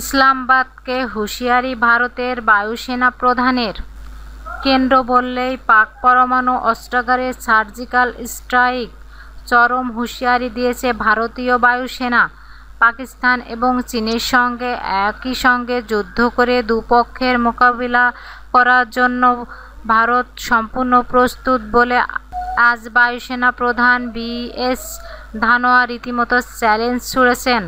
ইসলামাবাদকে হুঁশিয়ারি ভারতের বায়ুসেনা প্রধানের কেন্দ্র বললেই পাক পরমাণু অস্ত্রাগারে সার্জিক্যাল স্ট্রাইক চরম হুঁশিয়ারি দিয়েছে ভারতীয় বায়ুসেনা পাকিস্তান এবং চীনের সঙ্গে একই সঙ্গে যুদ্ধ করে দুপক্ষের মোকাবিলা করার জন্য ভারত সম্পূর্ণ প্রস্তুত বলে আজ বায়ুসেনা প্রধান বি এস ধানোয়া রীতিমতো চ্যালেঞ্জ ছুড়েছেন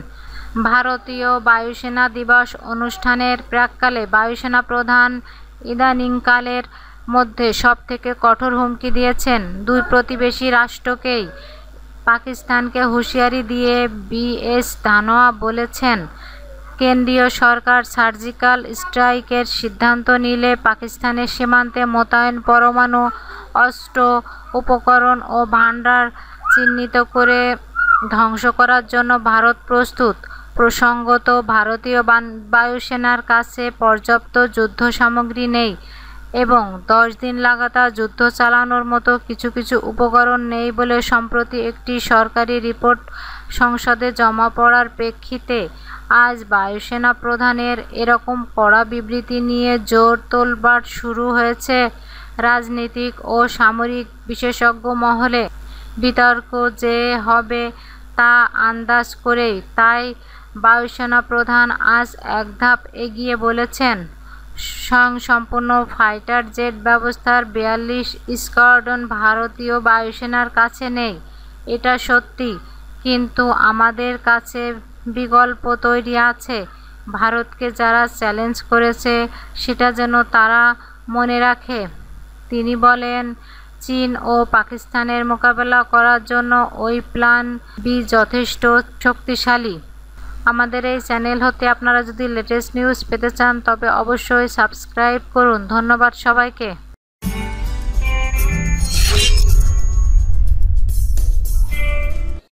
ভারতীয় বায়ুসেনা দিবস অনুষ্ঠানের প্রাককালে বায়ুসেনা প্রধান ইদানিংকালের মধ্যে সব থেকে কঠোর হুমকি দিয়েছেন দুই প্রতিবেশী রাষ্ট্রকেই পাকিস্তানকে হুঁশিয়ারি দিয়ে বিএস ধানোয়া বলেছেন কেন্দ্রীয় সরকার সার্জিক্যাল স্ট্রাইকের সিদ্ধান্ত নিলে পাকিস্তানের সীমান্তে মোতায়েন পরমাণু অস্ত্র উপকরণ ও ভাণ্ডার চিহ্নিত করে ধ্বংস করার জন্য ভারত প্রস্তুত প্রসঙ্গত ভারতীয় বায়ুসেনার কাছে পর্যাপ্ত যুদ্ধ সামগ্রী নেই এবং দশ দিন লাগাতার যুদ্ধ চালানোর মতো কিছু কিছু উপকরণ নেই বলে সম্প্রতি একটি সরকারি রিপোর্ট সংসদে জমা পড়ার প্রেক্ষিতে আজ বায়ুসেনা প্রধানের এরকম কড়া বিবৃতি নিয়ে জোর তোলবার শুরু হয়েছে রাজনীতিক ও সামরিক বিশেষজ্ঞ মহলে বিতর্ক যে হবে তা আন্দাজ করেই তাই বায়ুসেনা প্রধান আজ এক ধাপ এগিয়ে বলেছেন সম্পূর্ণ ফাইটার জেট ব্যবস্থার বিয়াল্লিশ স্কোয়াডন ভারতীয় বায়ুসেনার কাছে নেই এটা সত্যি কিন্তু আমাদের কাছে বিকল্প তৈরি আছে ভারতকে যারা চ্যালেঞ্জ করেছে সেটা যেন তারা মনে রাখে তিনি বলেন চীন ও পাকিস্তানের মোকাবেলা করার জন্য ওই প্ল্যান বি যথেষ্ট শক্তিশালী আমাদের এই চ্যানেল হতে আপনারা যদি লেটেস্ট নিউজ পেতে চান তবে অবশ্যই সাবস্ক্রাইব করুন ধন্যবাদ সবাইকে